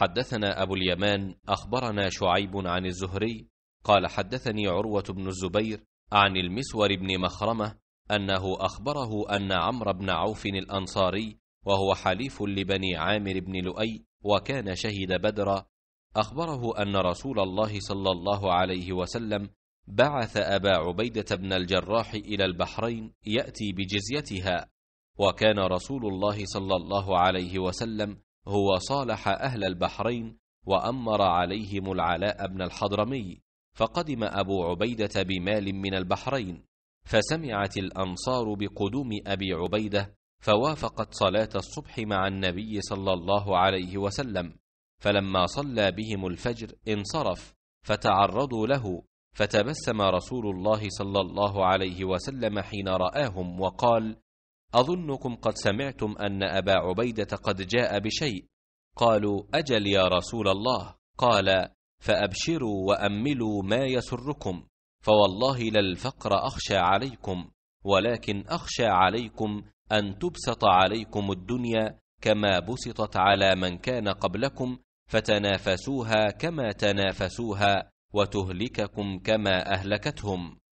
حدثنا أبو اليمان أخبرنا شعيب عن الزهري قال حدثني عروة بن الزبير عن المسور بن مخرمة أنه أخبره أن عمرو بن عوف الأنصاري وهو حليف لبني عامر بن لؤي وكان شهد بدرا أخبره أن رسول الله صلى الله عليه وسلم بعث أبا عبيدة بن الجراح إلى البحرين يأتي بجزيتها وكان رسول الله صلى الله عليه وسلم هو صالح أهل البحرين وأمر عليهم العلاء بن الحضرمي فقدم أبو عبيدة بمال من البحرين فسمعت الأنصار بقدوم أبي عبيدة فوافقت صلاة الصبح مع النبي صلى الله عليه وسلم فلما صلى بهم الفجر انصرف فتعرضوا له فتبسم رسول الله صلى الله عليه وسلم حين رآهم وقال أظنكم قد سمعتم أن أبا عبيدة قد جاء بشيء قالوا أجل يا رسول الله قال فأبشروا وأملوا ما يسركم فوالله لا الفقر أخشى عليكم ولكن أخشى عليكم أن تبسط عليكم الدنيا كما بسطت على من كان قبلكم فتنافسوها كما تنافسوها وتهلككم كما أهلكتهم